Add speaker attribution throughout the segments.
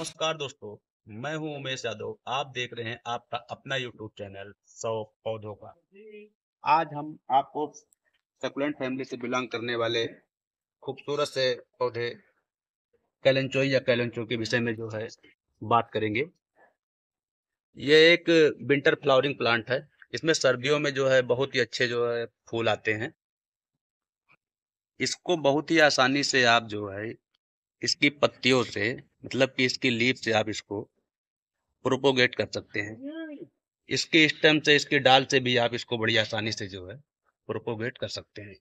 Speaker 1: नमस्कार दोस्तों मैं हूं उमेश यादव आप देख रहे हैं आपका अपना यूट्यूब चैनल सौ पौधों का आज हम आपको सकुलेंट फैमिली से बिलोंग करने वाले खूबसूरत से पौधे कैलेंचोई या कैलेंचो के विषय में जो है बात करेंगे ये एक विंटर फ्लावरिंग प्लांट है इसमें सर्दियों में जो है बहुत ही अच्छे जो है फूल आते हैं इसको बहुत ही आसानी से आप जो है इसकी पत्तियों से मतलब कि इसकी लीप से आप इसको प्रोपोगेट कर सकते हैं इसके स्टेम से इसके डाल से भी आप इसको बड़ी आसानी से जो है प्रोपोगेट कर सकते हैं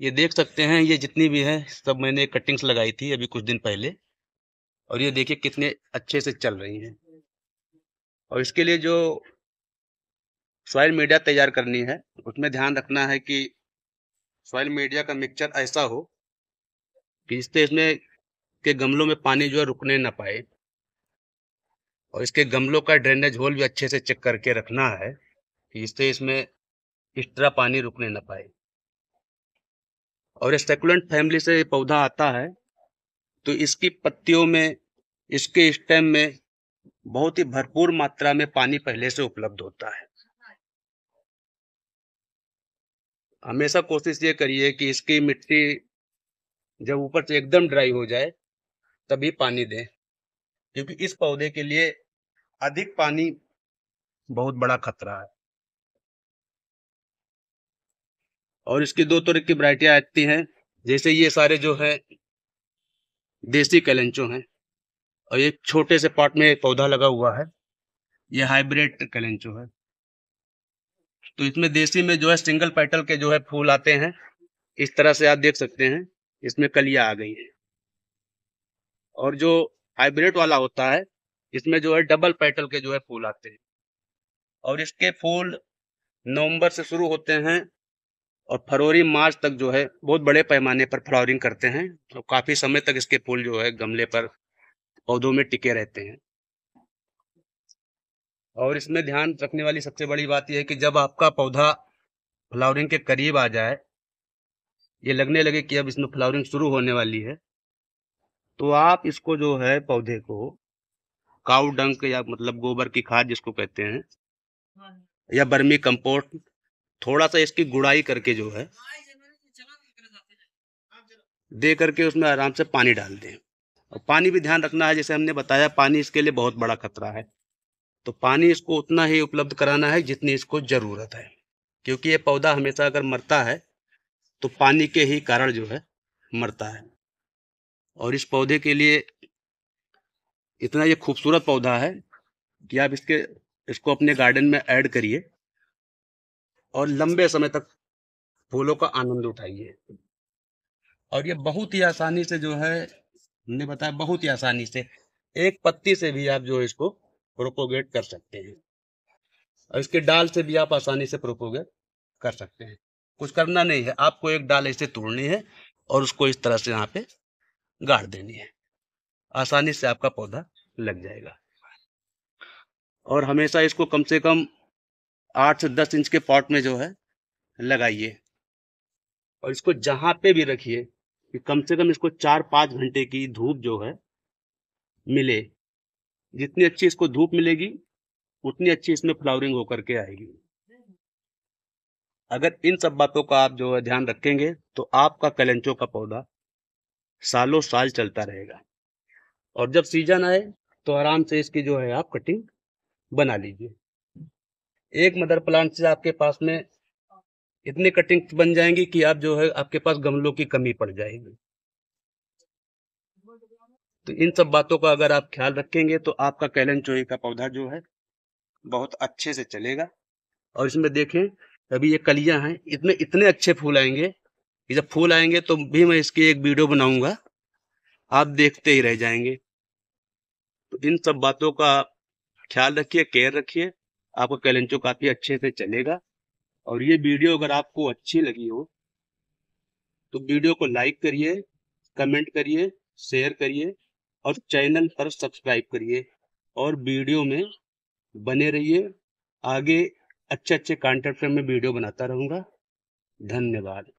Speaker 1: ये देख सकते हैं ये जितनी भी है सब मैंने कटिंग्स लगाई थी अभी कुछ दिन पहले और ये देखिए कितने अच्छे से चल रही हैं और इसके लिए जो सॉइल मीडिया तैयार करनी है उसमें ध्यान रखना है कि सॉइल मीडिया का मिक्सचर ऐसा हो कि जिससे इसमें के गमलों में पानी जो है रुकने ना पाए और इसके गमलों का ड्रेनेज होल भी अच्छे से चेक करके रखना है इससे इसमें एक्स्ट्रा पानी रुकने ना पाए और सेकुलेंट फैमिली से पौधा आता है तो इसकी पत्तियों में इसके स्टेम में बहुत ही भरपूर मात्रा में पानी पहले से उपलब्ध होता है हमेशा कोशिश ये करिए कि इसकी मिट्टी जब ऊपर से एकदम ड्राई हो जाए तभी पानी दें क्योंकि इस पौधे के लिए अधिक पानी बहुत बड़ा खतरा है और इसकी दो तरह की वरायटियाँ आती हैं जैसे ये सारे जो है देसी कैलेंचो हैं और ये छोटे से पार्ट में पौधा लगा हुआ है ये हाइब्रिड कैलेंचो है तो इसमें देसी में जो है सिंगल पेटल के जो है फूल आते हैं इस तरह से आप देख सकते हैं इसमें कलिया आ गई है और जो हाइब्रिड वाला होता है इसमें जो है डबल पेटल के जो है फूल आते हैं और इसके फूल नवंबर से शुरू होते हैं और फरवरी मार्च तक जो है बहुत बड़े पैमाने पर फ्लावरिंग करते हैं तो काफ़ी समय तक इसके फूल जो है गमले पर पौधों में टिके रहते हैं और इसमें ध्यान रखने वाली सबसे बड़ी बात यह है कि जब आपका पौधा फ्लावरिंग के करीब आ जाए ये लगने लगे कि अब इसमें फ्लावरिंग शुरू होने वाली है तो आप इसको जो है पौधे को काउ डंक या मतलब गोबर की खाद जिसको कहते हैं हाँ। या बर्मी कंपोस्ट थोड़ा सा इसकी गुड़ाई करके जो है हाँ, दे करके उसमें आराम से पानी डाल दें और पानी भी ध्यान रखना है जैसे हमने बताया पानी इसके लिए बहुत बड़ा खतरा है तो पानी इसको उतना ही उपलब्ध कराना है जितनी इसको ज़रूरत है क्योंकि ये पौधा हमेशा अगर मरता है तो पानी के ही कारण जो है मरता है और इस पौधे के लिए इतना ये खूबसूरत पौधा है कि आप इसके इसको अपने गार्डन में ऐड करिए और लंबे समय तक फूलों का आनंद उठाइए और ये बहुत ही आसानी से जो है हमने बताया बहुत ही आसानी से एक पत्ती से भी आप जो है इसको प्रोपोगेट कर सकते हैं और इसके डाल से भी आप आसानी से प्रोपोगेट कर सकते हैं कुछ करना नहीं है आपको एक डाल ऐसे तोड़नी है और उसको इस तरह से यहाँ पे गाड़ देनी है आसानी से आपका पौधा लग जाएगा और हमेशा इसको कम से कम आठ से दस इंच के पॉट में जो है लगाइए और इसको जहां पे भी रखिए कि कम से कम इसको चार पाँच घंटे की धूप जो है मिले जितनी अच्छी इसको धूप मिलेगी उतनी अच्छी इसमें फ्लावरिंग होकर के आएगी अगर इन सब बातों का आप जो है ध्यान रखेंगे तो आपका कलेंचो का पौधा सालों साल चलता रहेगा और जब सीजन आए तो आराम से इसकी जो है आप कटिंग बना लीजिए एक मदर प्लांट से आपके पास में इतनी कटिंग बन जाएंगी कि आप जो है आपके पास गमलों की कमी पड़ जाएगी तो इन सब बातों का अगर आप ख्याल रखेंगे तो आपका कैलन चोई का पौधा जो है बहुत अच्छे से चलेगा और इसमें देखें अभी ये कलियां हैं इसमें इतने अच्छे फूल आएंगे ये जब फूल आएंगे तो भी मैं इसकी एक वीडियो बनाऊंगा आप देखते ही रह जाएंगे तो इन सब बातों का ख्याल रखिए केयर रखिए आपका कैलेंचो काफ़ी अच्छे से चलेगा और ये वीडियो अगर आपको अच्छी लगी हो तो वीडियो को लाइक करिए कमेंट करिए शेयर करिए और चैनल पर सब्सक्राइब करिए और वीडियो में बने रहिए आगे अच्छे अच्छे कॉन्टेंट पर मैं वीडियो बनाता रहूँगा धन्यवाद